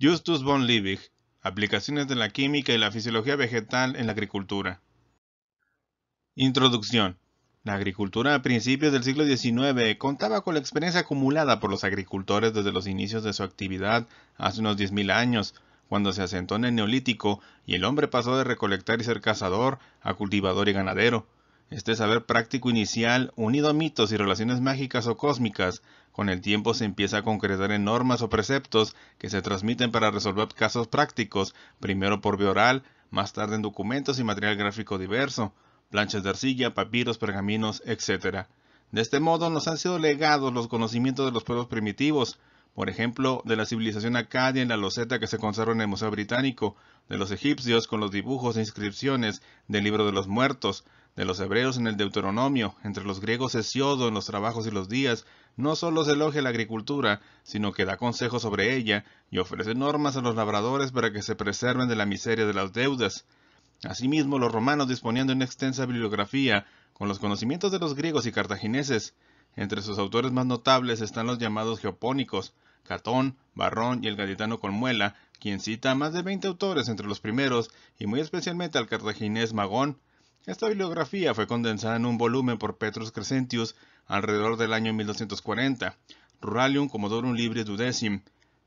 Justus von Liebig, aplicaciones de la química y la fisiología vegetal en la agricultura. Introducción. La agricultura a principios del siglo XIX contaba con la experiencia acumulada por los agricultores desde los inicios de su actividad hace unos 10.000 años, cuando se asentó en el Neolítico y el hombre pasó de recolectar y ser cazador a cultivador y ganadero. Este saber práctico inicial, unido a mitos y relaciones mágicas o cósmicas, con el tiempo se empieza a concretar en normas o preceptos que se transmiten para resolver casos prácticos, primero por vía oral, más tarde en documentos y material gráfico diverso, planchas de arcilla, papiros, pergaminos, etc. De este modo nos han sido legados los conocimientos de los pueblos primitivos, por ejemplo, de la civilización acadia en la loseta que se conserva en el Museo Británico, de los egipcios con los dibujos e inscripciones del Libro de los Muertos, de los hebreos en el Deuteronomio, entre los griegos Hesiodo en los trabajos y los días, no solo se elogia la agricultura, sino que da consejos sobre ella y ofrece normas a los labradores para que se preserven de la miseria de las deudas. Asimismo, los romanos disponían de una extensa bibliografía con los conocimientos de los griegos y cartagineses. Entre sus autores más notables están los llamados geopónicos, Catón, Barrón y el gaditano Colmuela, quien cita a más de 20 autores entre los primeros y muy especialmente al cartaginés Magón, esta bibliografía fue condensada en un volumen por Petrus Crescentius alrededor del año 1240, Ruralium Comodorum Libre Dudecim.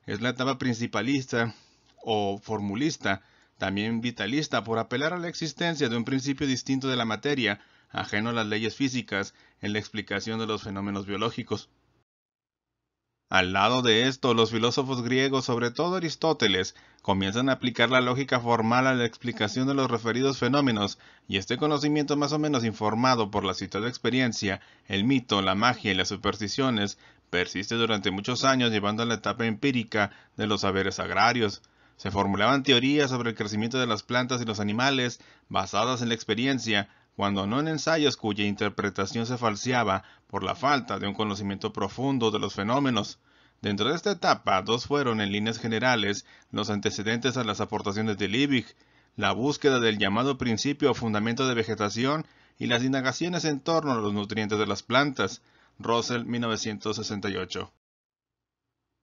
Es la etapa principalista o formulista, también vitalista, por apelar a la existencia de un principio distinto de la materia, ajeno a las leyes físicas, en la explicación de los fenómenos biológicos. Al lado de esto, los filósofos griegos, sobre todo Aristóteles, comienzan a aplicar la lógica formal a la explicación de los referidos fenómenos, y este conocimiento más o menos informado por la citada experiencia, el mito, la magia y las supersticiones, persiste durante muchos años llevando a la etapa empírica de los saberes agrarios. Se formulaban teorías sobre el crecimiento de las plantas y los animales, basadas en la experiencia, cuando no en ensayos cuya interpretación se falseaba por la falta de un conocimiento profundo de los fenómenos. Dentro de esta etapa, dos fueron en líneas generales los antecedentes a las aportaciones de Liebig, la búsqueda del llamado principio o fundamento de vegetación y las indagaciones en torno a los nutrientes de las plantas, Russell 1968.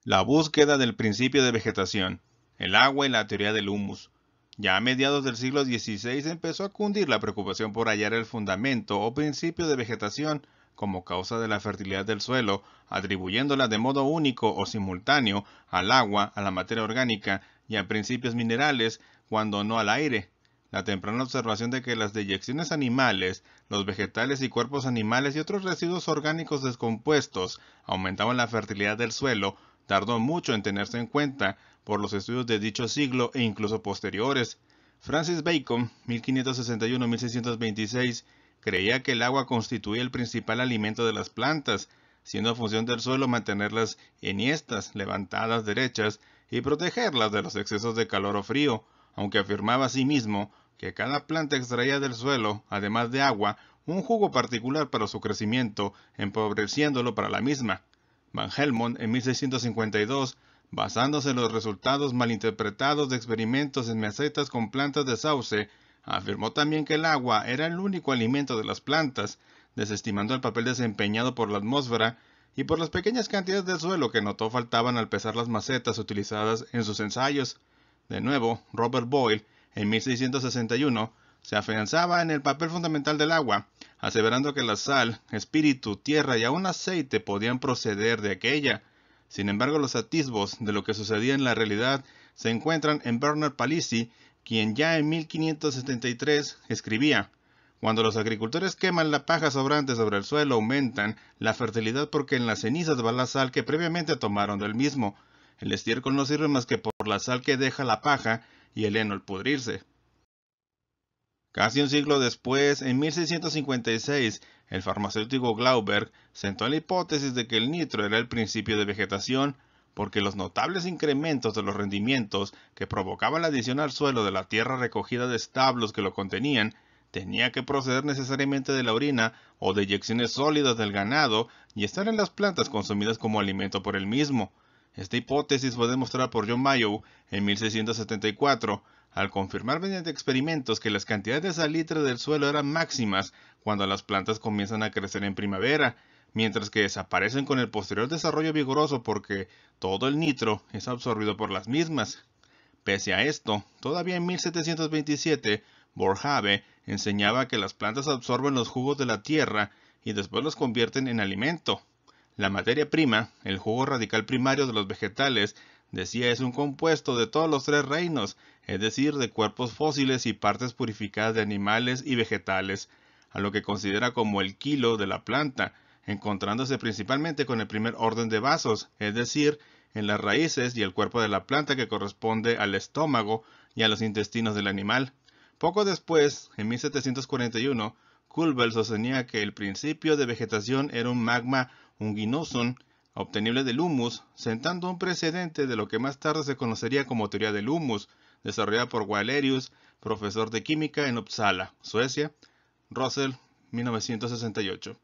La búsqueda del principio de vegetación, el agua y la teoría del humus, ya a mediados del siglo XVI empezó a cundir la preocupación por hallar el fundamento o principio de vegetación como causa de la fertilidad del suelo, atribuyéndola de modo único o simultáneo al agua, a la materia orgánica y a principios minerales, cuando no al aire. La temprana observación de que las deyecciones animales, los vegetales y cuerpos animales y otros residuos orgánicos descompuestos aumentaban la fertilidad del suelo tardó mucho en tenerse en cuenta, por los estudios de dicho siglo e incluso posteriores, Francis Bacon, 1561-1626, creía que el agua constituía el principal alimento de las plantas, siendo función del suelo mantenerlas enhiestas, levantadas, derechas y protegerlas de los excesos de calor o frío, aunque afirmaba a sí mismo que cada planta extraía del suelo, además de agua, un jugo particular para su crecimiento, empobreciéndolo para la misma. Van Helmont, en 1652, basándose en los resultados malinterpretados de experimentos en macetas con plantas de sauce, afirmó también que el agua era el único alimento de las plantas, desestimando el papel desempeñado por la atmósfera y por las pequeñas cantidades de suelo que notó faltaban al pesar las macetas utilizadas en sus ensayos. De nuevo, Robert Boyle, en 1661, se afianzaba en el papel fundamental del agua, aseverando que la sal, espíritu, tierra y aún aceite podían proceder de aquella, sin embargo, los atisbos de lo que sucedía en la realidad se encuentran en Bernard Palissy, quien ya en 1573 escribía, cuando los agricultores queman la paja sobrante sobre el suelo aumentan la fertilidad porque en las cenizas va la sal que previamente tomaron del mismo. El estiércol no sirve más que por la sal que deja la paja y el heno al pudrirse. Casi un siglo después, en 1656, el farmacéutico Glauberg sentó la hipótesis de que el nitro era el principio de vegetación porque los notables incrementos de los rendimientos que provocaba la adición al suelo de la tierra recogida de establos que lo contenían tenía que proceder necesariamente de la orina o de eyecciones sólidas del ganado y estar en las plantas consumidas como alimento por el mismo. Esta hipótesis fue demostrada por John Mayo en 1674, al confirmar mediante experimentos que las cantidades de salitre del suelo eran máximas cuando las plantas comienzan a crecer en primavera, mientras que desaparecen con el posterior desarrollo vigoroso porque todo el nitro es absorbido por las mismas. Pese a esto, todavía en 1727, Borjave enseñaba que las plantas absorben los jugos de la tierra y después los convierten en alimento. La materia prima, el jugo radical primario de los vegetales, decía es un compuesto de todos los tres reinos, es decir, de cuerpos fósiles y partes purificadas de animales y vegetales, a lo que considera como el kilo de la planta, encontrándose principalmente con el primer orden de vasos, es decir, en las raíces y el cuerpo de la planta que corresponde al estómago y a los intestinos del animal. Poco después, en 1741, Kulbel sostenía que el principio de vegetación era un magma unginosum obtenible del humus, sentando un precedente de lo que más tarde se conocería como teoría del humus, desarrollada por Wallerius, profesor de química en Uppsala, Suecia, Russell, 1968.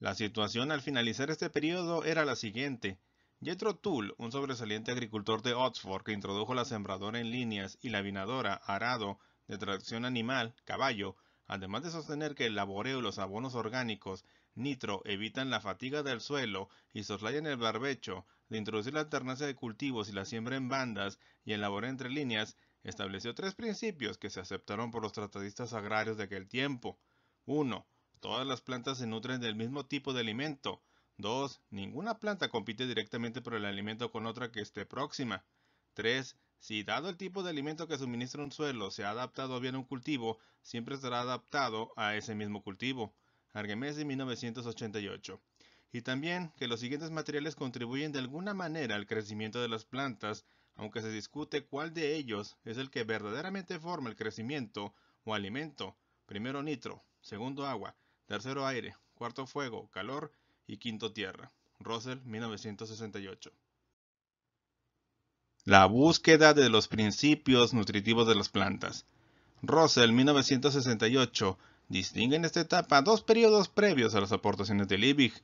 La situación al finalizar este periodo era la siguiente. Jethro Tull, un sobresaliente agricultor de Oxford que introdujo la sembradora en líneas y la vinadora, arado, de tracción animal, caballo, además de sostener que el laboreo y los abonos orgánicos nitro evitan la fatiga del suelo y soslayan el barbecho, de introducir la alternancia de cultivos y la siembra en bandas y el labor entre líneas, estableció tres principios que se aceptaron por los tratadistas agrarios de aquel tiempo. 1. Todas las plantas se nutren del mismo tipo de alimento. 2. Ninguna planta compite directamente por el alimento con otra que esté próxima. 3. Si dado el tipo de alimento que suministra un suelo se ha adaptado bien a un cultivo, siempre estará adaptado a ese mismo cultivo. Argemesi, 1988, y también que los siguientes materiales contribuyen de alguna manera al crecimiento de las plantas, aunque se discute cuál de ellos es el que verdaderamente forma el crecimiento o alimento, primero nitro, segundo agua, tercero aire, cuarto fuego, calor y quinto tierra. Russell, 1968. La búsqueda de los principios nutritivos de las plantas. Russell, 1968, Distingue en esta etapa dos periodos previos a las aportaciones de Liebig,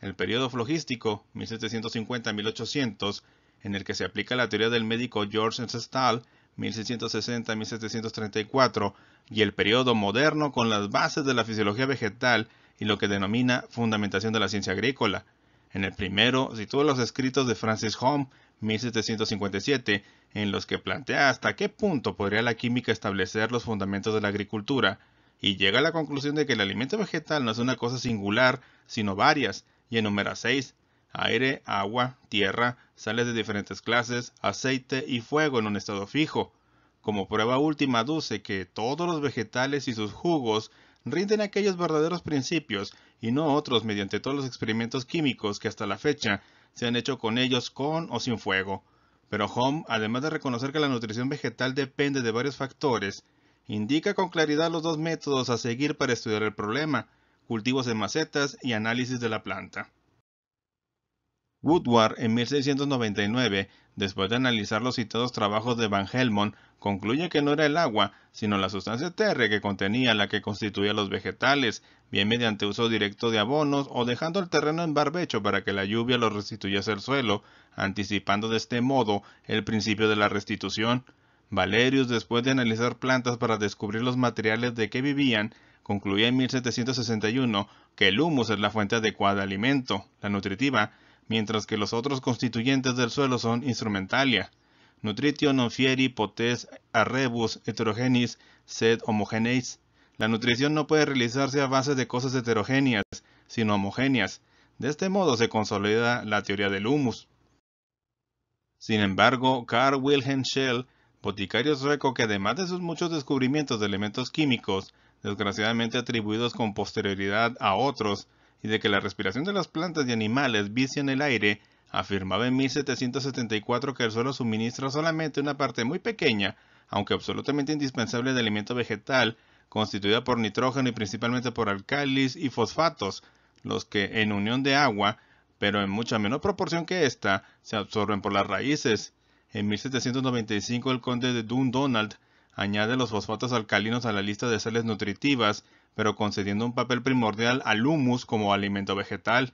el periodo flogístico 1750-1800, en el que se aplica la teoría del médico George Stahl 1660-1734, y el periodo moderno con las bases de la fisiología vegetal y lo que denomina fundamentación de la ciencia agrícola. En el primero sitúa los escritos de Francis Home, 1757, en los que plantea hasta qué punto podría la química establecer los fundamentos de la agricultura, y llega a la conclusión de que el alimento vegetal no es una cosa singular, sino varias, y enumera seis, aire, agua, tierra, sales de diferentes clases, aceite y fuego en un estado fijo. Como prueba última aduce que todos los vegetales y sus jugos rinden aquellos verdaderos principios y no otros mediante todos los experimentos químicos que hasta la fecha se han hecho con ellos con o sin fuego. Pero Home, además de reconocer que la nutrición vegetal depende de varios factores, Indica con claridad los dos métodos a seguir para estudiar el problema, cultivos en macetas y análisis de la planta. Woodward, en 1699, después de analizar los citados trabajos de Van Helmont, concluye que no era el agua, sino la sustancia terre que contenía la que constituía los vegetales, bien mediante uso directo de abonos o dejando el terreno en barbecho para que la lluvia lo restituyese al suelo, anticipando de este modo el principio de la restitución. Valerius, después de analizar plantas para descubrir los materiales de que vivían, concluía en 1761 que el humus es la fuente adecuada de alimento, la nutritiva, mientras que los otros constituyentes del suelo son instrumentalia, nutritio non fieri potes arrebus heterogenis sed homogeneis. La nutrición no puede realizarse a base de cosas heterogéneas, sino homogéneas. De este modo se consolida la teoría del humus. Sin embargo, Carl Wilhelm Schell boticario sueco que además de sus muchos descubrimientos de elementos químicos, desgraciadamente atribuidos con posterioridad a otros, y de que la respiración de las plantas y animales vicia en el aire, afirmaba en 1774 que el suelo suministra solamente una parte muy pequeña, aunque absolutamente indispensable, de alimento vegetal, constituida por nitrógeno y principalmente por alcalis y fosfatos, los que en unión de agua, pero en mucha menor proporción que ésta, se absorben por las raíces. En 1795 el conde de Dundonald añade los fosfatos alcalinos a la lista de sales nutritivas, pero concediendo un papel primordial al humus como alimento vegetal.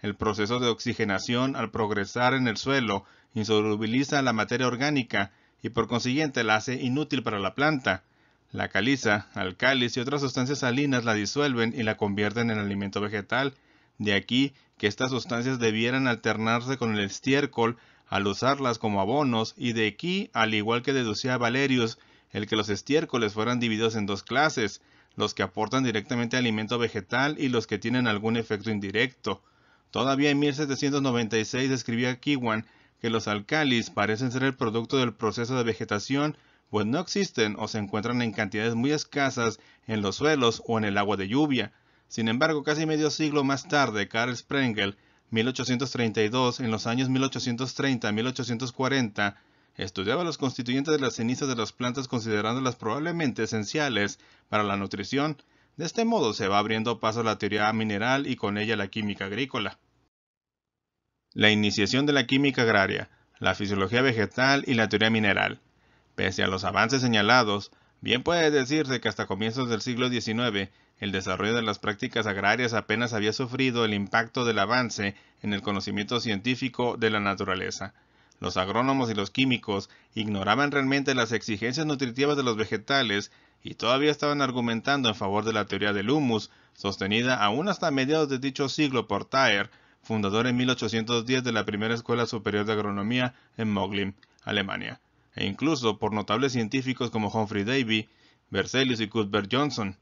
El proceso de oxigenación, al progresar en el suelo, insolubiliza la materia orgánica y por consiguiente la hace inútil para la planta. La caliza, alcalis y otras sustancias salinas la disuelven y la convierten en alimento vegetal. De aquí que estas sustancias debieran alternarse con el estiércol al usarlas como abonos, y de aquí, al igual que deducía Valerius, el que los estiércoles fueran divididos en dos clases, los que aportan directamente alimento vegetal y los que tienen algún efecto indirecto. Todavía en 1796 escribía Kiwan que los alcalis parecen ser el producto del proceso de vegetación, pues no existen o se encuentran en cantidades muy escasas en los suelos o en el agua de lluvia. Sin embargo, casi medio siglo más tarde, Karl Sprengel 1832, en los años 1830-1840, estudiaba los constituyentes de las cenizas de las plantas considerándolas probablemente esenciales para la nutrición. De este modo se va abriendo paso a la teoría mineral y con ella la química agrícola. La iniciación de la química agraria, la fisiología vegetal y la teoría mineral. Pese a los avances señalados, bien puede decirse que hasta comienzos del siglo XIX el desarrollo de las prácticas agrarias apenas había sufrido el impacto del avance en el conocimiento científico de la naturaleza. Los agrónomos y los químicos ignoraban realmente las exigencias nutritivas de los vegetales y todavía estaban argumentando en favor de la teoría del humus, sostenida aún hasta mediados de dicho siglo por Thayer, fundador en 1810 de la primera Escuela Superior de Agronomía en Moglin, Alemania, e incluso por notables científicos como Humphrey Davy, Berzelius y Cuthbert Johnson.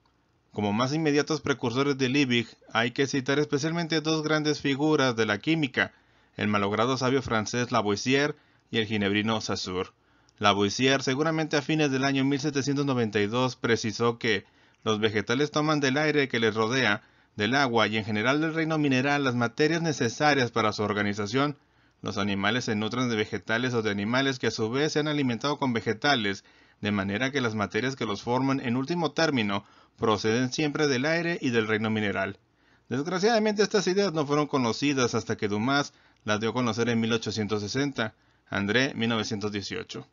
Como más inmediatos precursores de Liebig, hay que citar especialmente dos grandes figuras de la química, el malogrado sabio francés Lavoisier y el ginebrino Saussure. Lavoisier, seguramente a fines del año 1792, precisó que los vegetales toman del aire que les rodea, del agua y en general del reino mineral las materias necesarias para su organización. Los animales se nutren de vegetales o de animales que a su vez se han alimentado con vegetales, de manera que las materias que los forman en último término proceden siempre del aire y del reino mineral. Desgraciadamente estas ideas no fueron conocidas hasta que Dumas las dio a conocer en 1860, André 1918.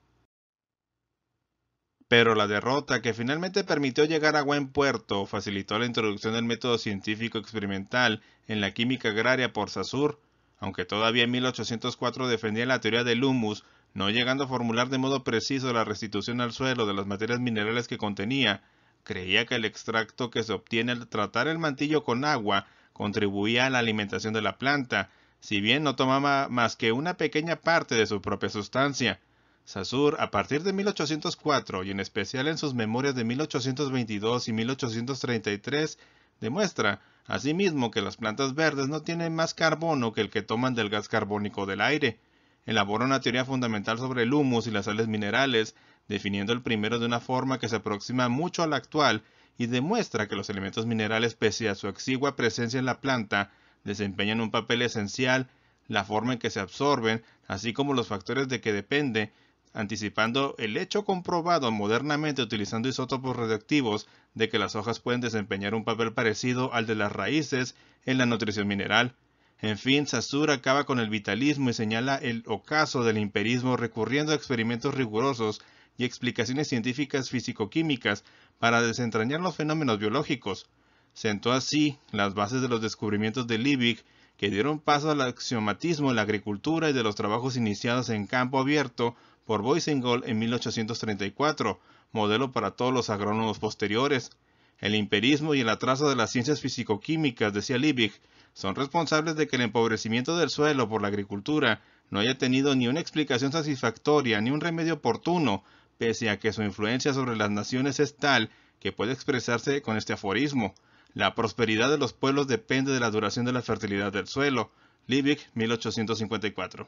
Pero la derrota, que finalmente permitió llegar a buen puerto, facilitó la introducción del método científico experimental en la química agraria por Sassur, aunque todavía en 1804 defendía la teoría del humus, no llegando a formular de modo preciso la restitución al suelo de las materias minerales que contenía, creía que el extracto que se obtiene al tratar el mantillo con agua contribuía a la alimentación de la planta, si bien no tomaba más que una pequeña parte de su propia sustancia. Sassur, a partir de 1804 y en especial en sus memorias de 1822 y 1833, demuestra, asimismo, que las plantas verdes no tienen más carbono que el que toman del gas carbónico del aire. Elaboró una teoría fundamental sobre el humus y las sales minerales, definiendo el primero de una forma que se aproxima mucho a la actual y demuestra que los elementos minerales, pese a su exigua presencia en la planta, desempeñan un papel esencial, la forma en que se absorben, así como los factores de que depende, anticipando el hecho comprobado modernamente utilizando isótopos radioactivos de que las hojas pueden desempeñar un papel parecido al de las raíces en la nutrición mineral. En fin, Sassur acaba con el vitalismo y señala el ocaso del imperismo recurriendo a experimentos rigurosos y explicaciones científicas físico-químicas para desentrañar los fenómenos biológicos. Sentó así las bases de los descubrimientos de Liebig que dieron paso al axiomatismo en la agricultura y de los trabajos iniciados en campo abierto por Boisengol en 1834, modelo para todos los agrónomos posteriores. El imperismo y el atraso de las ciencias físico-químicas, decía Liebig, son responsables de que el empobrecimiento del suelo por la agricultura no haya tenido ni una explicación satisfactoria ni un remedio oportuno pese a que su influencia sobre las naciones es tal que puede expresarse con este aforismo. La prosperidad de los pueblos depende de la duración de la fertilidad del suelo. Liebig, 1854.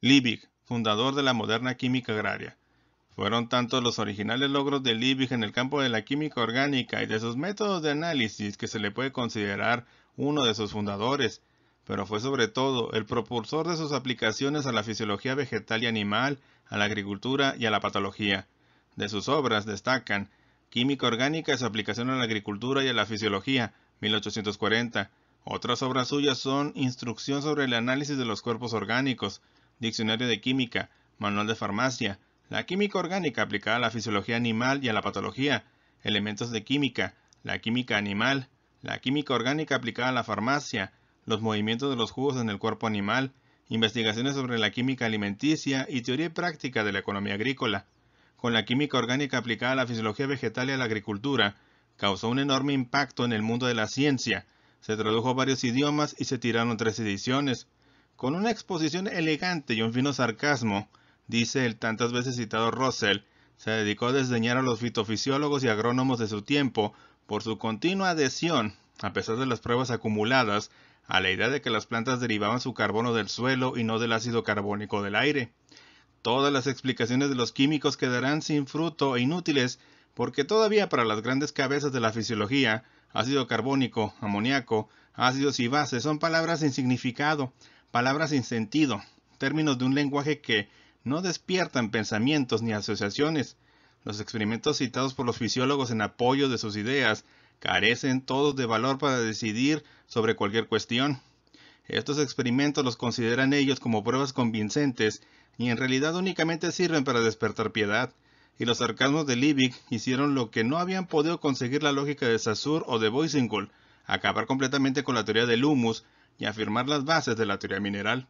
Liebig, fundador de la moderna química agraria. Fueron tantos los originales logros de Liebig en el campo de la química orgánica y de sus métodos de análisis que se le puede considerar uno de sus fundadores, pero fue sobre todo el propulsor de sus aplicaciones a la fisiología vegetal y animal, a la agricultura y a la patología. De sus obras destacan Química orgánica y su aplicación a la agricultura y a la fisiología, 1840. Otras obras suyas son Instrucción sobre el análisis de los cuerpos orgánicos, Diccionario de Química, Manual de Farmacia, La química orgánica aplicada a la fisiología animal y a la patología, Elementos de Química, La química animal, La química orgánica aplicada a la farmacia, Los movimientos de los jugos en el cuerpo animal, investigaciones sobre la química alimenticia y teoría y práctica de la economía agrícola. Con la química orgánica aplicada a la fisiología vegetal y a la agricultura, causó un enorme impacto en el mundo de la ciencia. Se tradujo a varios idiomas y se tiraron tres ediciones. Con una exposición elegante y un fino sarcasmo, dice el tantas veces citado Russell, se dedicó a desdeñar a los fitofisiólogos y agrónomos de su tiempo por su continua adhesión, a pesar de las pruebas acumuladas, a la idea de que las plantas derivaban su carbono del suelo y no del ácido carbónico del aire. Todas las explicaciones de los químicos quedarán sin fruto e inútiles porque todavía para las grandes cabezas de la fisiología, ácido carbónico, amoníaco, ácidos y bases son palabras sin significado, palabras sin sentido, términos de un lenguaje que no despiertan pensamientos ni asociaciones. Los experimentos citados por los fisiólogos en apoyo de sus ideas Carecen todos de valor para decidir sobre cualquier cuestión. Estos experimentos los consideran ellos como pruebas convincentes y en realidad únicamente sirven para despertar piedad. Y los sarcasmos de Liebig hicieron lo que no habían podido conseguir la lógica de Sassur o de Boisingol, acabar completamente con la teoría del humus y afirmar las bases de la teoría mineral.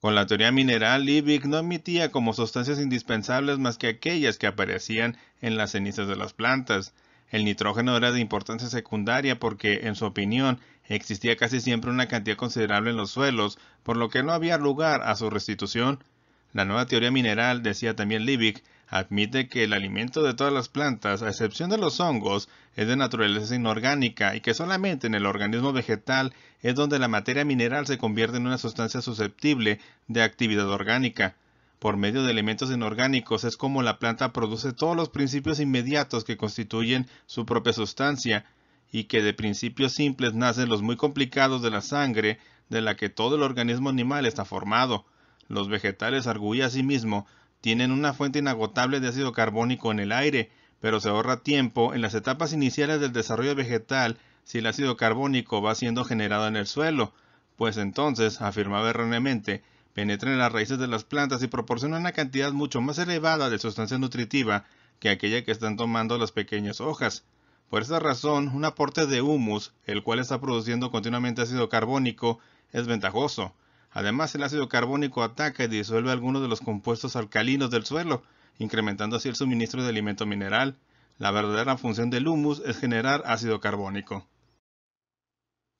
Con la teoría mineral, Liebig no admitía como sustancias indispensables más que aquellas que aparecían en las cenizas de las plantas, el nitrógeno era de importancia secundaria porque, en su opinión, existía casi siempre una cantidad considerable en los suelos, por lo que no había lugar a su restitución. La nueva teoría mineral, decía también Liebig, admite que el alimento de todas las plantas, a excepción de los hongos, es de naturaleza inorgánica y que solamente en el organismo vegetal es donde la materia mineral se convierte en una sustancia susceptible de actividad orgánica por medio de elementos inorgánicos es como la planta produce todos los principios inmediatos que constituyen su propia sustancia y que de principios simples nacen los muy complicados de la sangre de la que todo el organismo animal está formado. Los vegetales sí asimismo tienen una fuente inagotable de ácido carbónico en el aire, pero se ahorra tiempo en las etapas iniciales del desarrollo vegetal si el ácido carbónico va siendo generado en el suelo, pues entonces, afirmaba erróneamente, penetran en las raíces de las plantas y proporcionan una cantidad mucho más elevada de sustancia nutritiva que aquella que están tomando las pequeñas hojas. Por esta razón, un aporte de humus, el cual está produciendo continuamente ácido carbónico, es ventajoso. Además, el ácido carbónico ataca y disuelve algunos de los compuestos alcalinos del suelo, incrementando así el suministro de alimento mineral. La verdadera función del humus es generar ácido carbónico.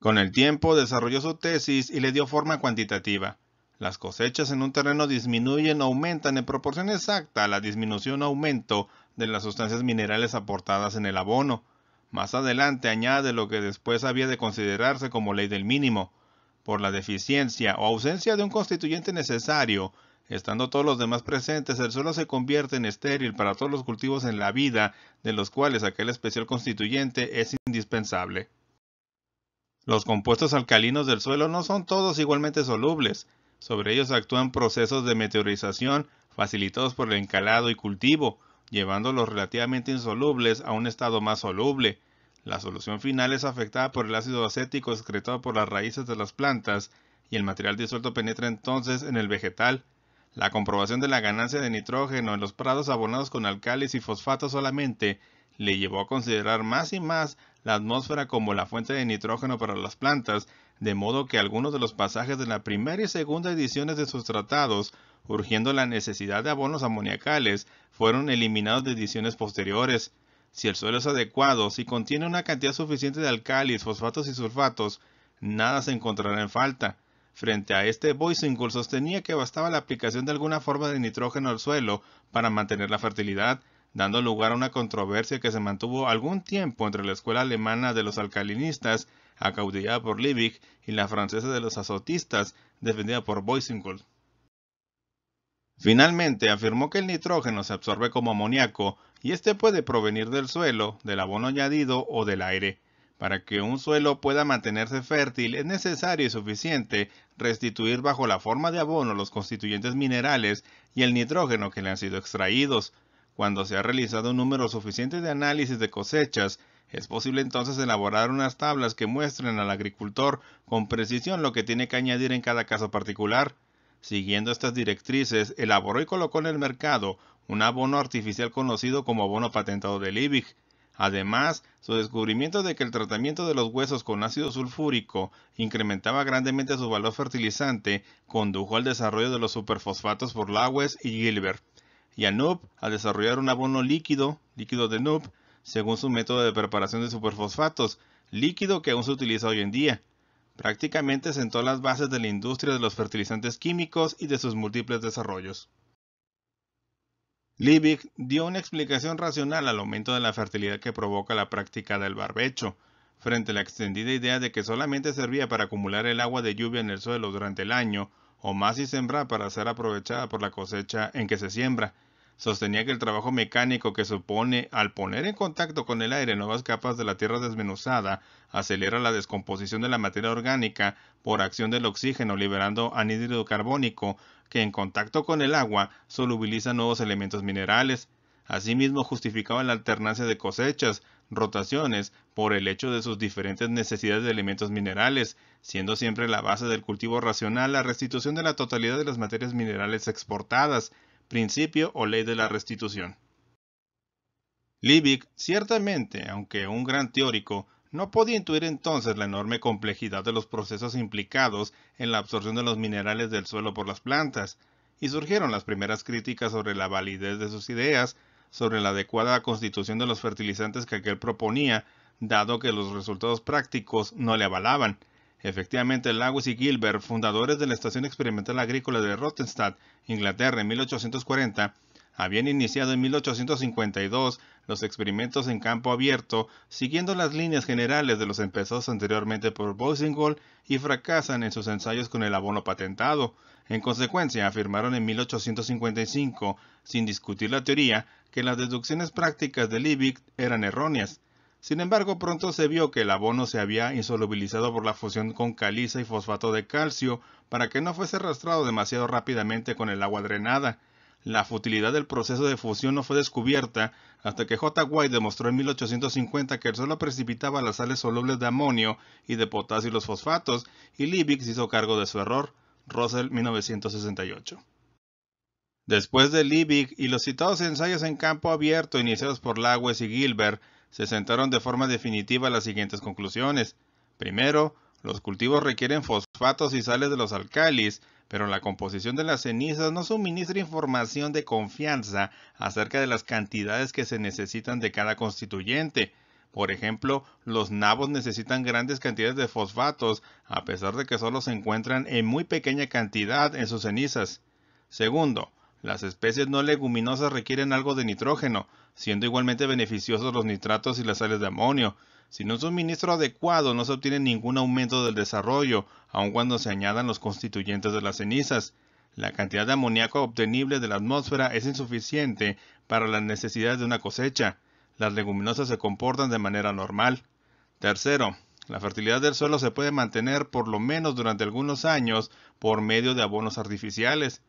Con el tiempo desarrolló su tesis y le dio forma cuantitativa. Las cosechas en un terreno disminuyen o aumentan en proporción exacta a la disminución o aumento de las sustancias minerales aportadas en el abono. Más adelante añade lo que después había de considerarse como ley del mínimo. Por la deficiencia o ausencia de un constituyente necesario, estando todos los demás presentes, el suelo se convierte en estéril para todos los cultivos en la vida, de los cuales aquel especial constituyente es indispensable. Los compuestos alcalinos del suelo no son todos igualmente solubles. Sobre ellos actúan procesos de meteorización facilitados por el encalado y cultivo, llevándolos relativamente insolubles a un estado más soluble. La solución final es afectada por el ácido acético excretado por las raíces de las plantas y el material disuelto penetra entonces en el vegetal. La comprobación de la ganancia de nitrógeno en los prados abonados con alcalis y fosfatos solamente le llevó a considerar más y más la atmósfera como la fuente de nitrógeno para las plantas de modo que algunos de los pasajes de la primera y segunda ediciones de sus tratados, urgiendo la necesidad de abonos amoniacales, fueron eliminados de ediciones posteriores. Si el suelo es adecuado, si contiene una cantidad suficiente de alcalis, fosfatos y sulfatos, nada se encontrará en falta. Frente a este, Boisingold sostenía que bastaba la aplicación de alguna forma de nitrógeno al suelo para mantener la fertilidad, dando lugar a una controversia que se mantuvo algún tiempo entre la escuela alemana de los alcalinistas, acaudillada por Liebig, y la francesa de los azotistas, defendida por Boisingold. Finalmente, afirmó que el nitrógeno se absorbe como amoníaco y este puede provenir del suelo, del abono añadido o del aire. Para que un suelo pueda mantenerse fértil es necesario y suficiente restituir bajo la forma de abono los constituyentes minerales y el nitrógeno que le han sido extraídos, cuando se ha realizado un número suficiente de análisis de cosechas, es posible entonces elaborar unas tablas que muestren al agricultor con precisión lo que tiene que añadir en cada caso particular. Siguiendo estas directrices, elaboró y colocó en el mercado un abono artificial conocido como abono patentado de Liebig. Además, su descubrimiento de que el tratamiento de los huesos con ácido sulfúrico incrementaba grandemente su valor fertilizante condujo al desarrollo de los superfosfatos por Lawes y Gilbert y a NUP al desarrollar un abono líquido, líquido de Noob, según su método de preparación de superfosfatos, líquido que aún se utiliza hoy en día. Prácticamente sentó las bases de la industria de los fertilizantes químicos y de sus múltiples desarrollos. Liebig dio una explicación racional al aumento de la fertilidad que provoca la práctica del barbecho, frente a la extendida idea de que solamente servía para acumular el agua de lluvia en el suelo durante el año, o más si sembrar para ser aprovechada por la cosecha en que se siembra, Sostenía que el trabajo mecánico que supone al poner en contacto con el aire nuevas capas de la tierra desmenuzada acelera la descomposición de la materia orgánica por acción del oxígeno liberando anhídrido carbónico que en contacto con el agua solubiliza nuevos elementos minerales. Asimismo justificaba la alternancia de cosechas, rotaciones, por el hecho de sus diferentes necesidades de elementos minerales, siendo siempre la base del cultivo racional la restitución de la totalidad de las materias minerales exportadas, principio o ley de la restitución. Liebig, ciertamente, aunque un gran teórico, no podía intuir entonces la enorme complejidad de los procesos implicados en la absorción de los minerales del suelo por las plantas, y surgieron las primeras críticas sobre la validez de sus ideas, sobre la adecuada constitución de los fertilizantes que aquel proponía, dado que los resultados prácticos no le avalaban, Efectivamente, Lagus y Gilbert, fundadores de la Estación Experimental Agrícola de Rottenstadt, Inglaterra, en 1840, habían iniciado en 1852 los experimentos en campo abierto, siguiendo las líneas generales de los empezados anteriormente por Boisingall y fracasan en sus ensayos con el abono patentado. En consecuencia, afirmaron en 1855, sin discutir la teoría, que las deducciones prácticas de Liebig eran erróneas. Sin embargo, pronto se vio que el abono se había insolubilizado por la fusión con caliza y fosfato de calcio para que no fuese arrastrado demasiado rápidamente con el agua drenada. La futilidad del proceso de fusión no fue descubierta hasta que J. White demostró en 1850 que el suelo precipitaba las sales solubles de amonio y de potasio y los fosfatos, y Liebig se hizo cargo de su error. Russell 1968. Después de Liebig y los citados ensayos en campo abierto iniciados por Lawes y Gilbert, se sentaron de forma definitiva las siguientes conclusiones. Primero, los cultivos requieren fosfatos y sales de los alcalis, pero la composición de las cenizas no suministra información de confianza acerca de las cantidades que se necesitan de cada constituyente. Por ejemplo, los nabos necesitan grandes cantidades de fosfatos, a pesar de que solo se encuentran en muy pequeña cantidad en sus cenizas. Segundo, las especies no leguminosas requieren algo de nitrógeno, siendo igualmente beneficiosos los nitratos y las sales de amonio. Sin un suministro adecuado no se obtiene ningún aumento del desarrollo, aun cuando se añadan los constituyentes de las cenizas. La cantidad de amoníaco obtenible de la atmósfera es insuficiente para las necesidades de una cosecha. Las leguminosas se comportan de manera normal. Tercero, la fertilidad del suelo se puede mantener por lo menos durante algunos años por medio de abonos artificiales.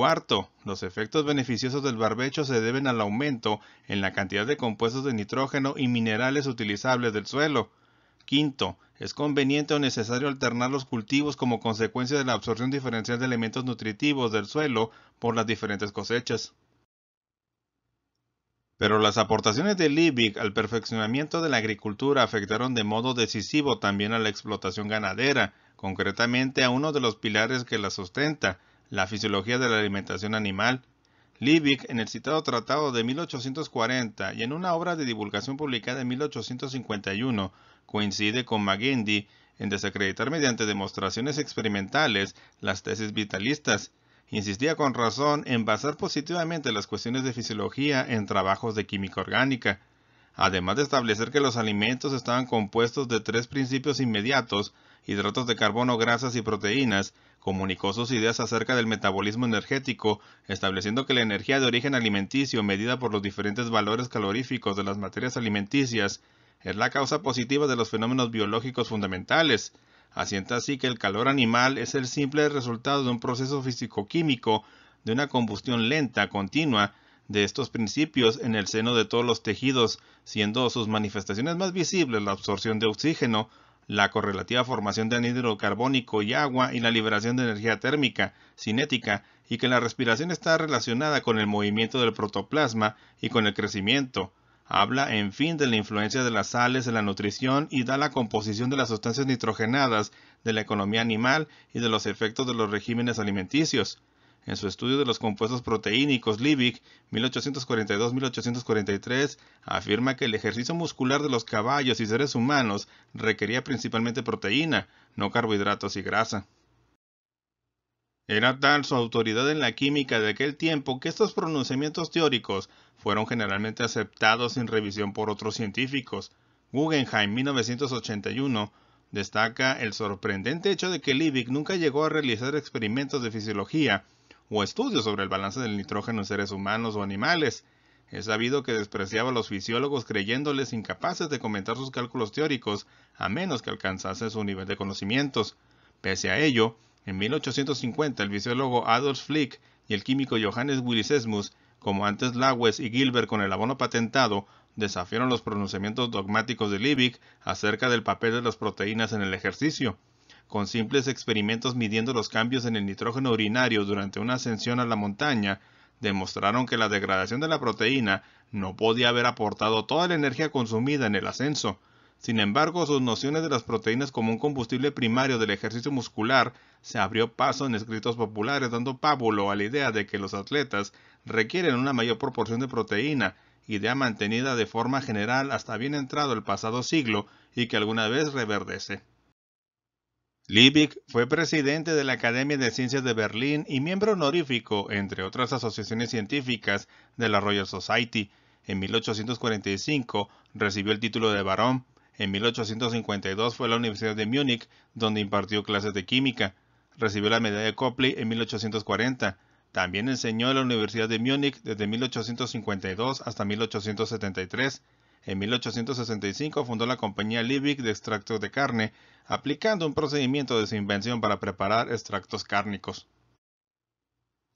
Cuarto, los efectos beneficiosos del barbecho se deben al aumento en la cantidad de compuestos de nitrógeno y minerales utilizables del suelo. Quinto, es conveniente o necesario alternar los cultivos como consecuencia de la absorción diferencial de elementos nutritivos del suelo por las diferentes cosechas. Pero las aportaciones de Liebig al perfeccionamiento de la agricultura afectaron de modo decisivo también a la explotación ganadera, concretamente a uno de los pilares que la sustenta, la fisiología de la alimentación animal, Liebig, en el citado tratado de 1840 y en una obra de divulgación publicada en 1851, coincide con Magendie en desacreditar mediante demostraciones experimentales las tesis vitalistas. Insistía con razón en basar positivamente las cuestiones de fisiología en trabajos de química orgánica, además de establecer que los alimentos estaban compuestos de tres principios inmediatos hidratos de carbono, grasas y proteínas, comunicó sus ideas acerca del metabolismo energético, estableciendo que la energía de origen alimenticio medida por los diferentes valores caloríficos de las materias alimenticias es la causa positiva de los fenómenos biológicos fundamentales. Asienta así que el calor animal es el simple resultado de un proceso físico-químico, de una combustión lenta, continua, de estos principios en el seno de todos los tejidos, siendo sus manifestaciones más visibles la absorción de oxígeno, la correlativa formación de anhidrocarbónico y agua y la liberación de energía térmica, cinética, y que la respiración está relacionada con el movimiento del protoplasma y con el crecimiento. Habla, en fin, de la influencia de las sales en la nutrición y da la composición de las sustancias nitrogenadas, de la economía animal y de los efectos de los regímenes alimenticios. En su estudio de los compuestos proteínicos Liebig 1842-1843 afirma que el ejercicio muscular de los caballos y seres humanos requería principalmente proteína, no carbohidratos y grasa. Era tal su autoridad en la química de aquel tiempo que estos pronunciamientos teóricos fueron generalmente aceptados sin revisión por otros científicos. Guggenheim 1981 destaca el sorprendente hecho de que Liebig nunca llegó a realizar experimentos de fisiología o estudios sobre el balance del nitrógeno en seres humanos o animales. Es sabido que despreciaba a los fisiólogos creyéndoles incapaces de comentar sus cálculos teóricos a menos que alcanzase su nivel de conocimientos. Pese a ello, en 1850 el fisiólogo Adolf Flick y el químico Johannes Willisesmus, como antes Lawes y Gilbert con el abono patentado, desafiaron los pronunciamientos dogmáticos de Liebig acerca del papel de las proteínas en el ejercicio con simples experimentos midiendo los cambios en el nitrógeno urinario durante una ascensión a la montaña, demostraron que la degradación de la proteína no podía haber aportado toda la energía consumida en el ascenso. Sin embargo, sus nociones de las proteínas como un combustible primario del ejercicio muscular se abrió paso en escritos populares dando pábulo a la idea de que los atletas requieren una mayor proporción de proteína, idea mantenida de forma general hasta bien entrado el pasado siglo y que alguna vez reverdece. Liebig fue presidente de la Academia de Ciencias de Berlín y miembro honorífico, entre otras asociaciones científicas, de la Royal Society. En 1845 recibió el título de barón. En 1852 fue a la Universidad de Múnich, donde impartió clases de química. Recibió la medalla de Copley en 1840. También enseñó en la Universidad de Múnich desde 1852 hasta 1873. En 1865 fundó la compañía Liebig de extractos de carne, aplicando un procedimiento de su invención para preparar extractos cárnicos.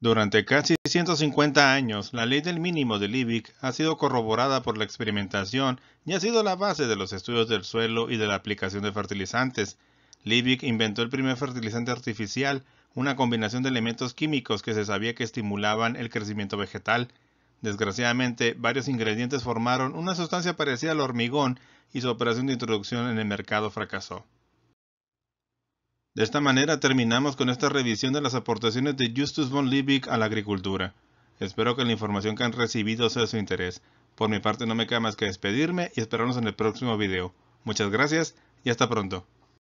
Durante casi 150 años, la ley del mínimo de Liebig ha sido corroborada por la experimentación y ha sido la base de los estudios del suelo y de la aplicación de fertilizantes. Liebig inventó el primer fertilizante artificial, una combinación de elementos químicos que se sabía que estimulaban el crecimiento vegetal. Desgraciadamente, varios ingredientes formaron una sustancia parecida al hormigón y su operación de introducción en el mercado fracasó. De esta manera terminamos con esta revisión de las aportaciones de Justus von Liebig a la agricultura. Espero que la información que han recibido sea de su interés. Por mi parte no me queda más que despedirme y esperarnos en el próximo video. Muchas gracias y hasta pronto.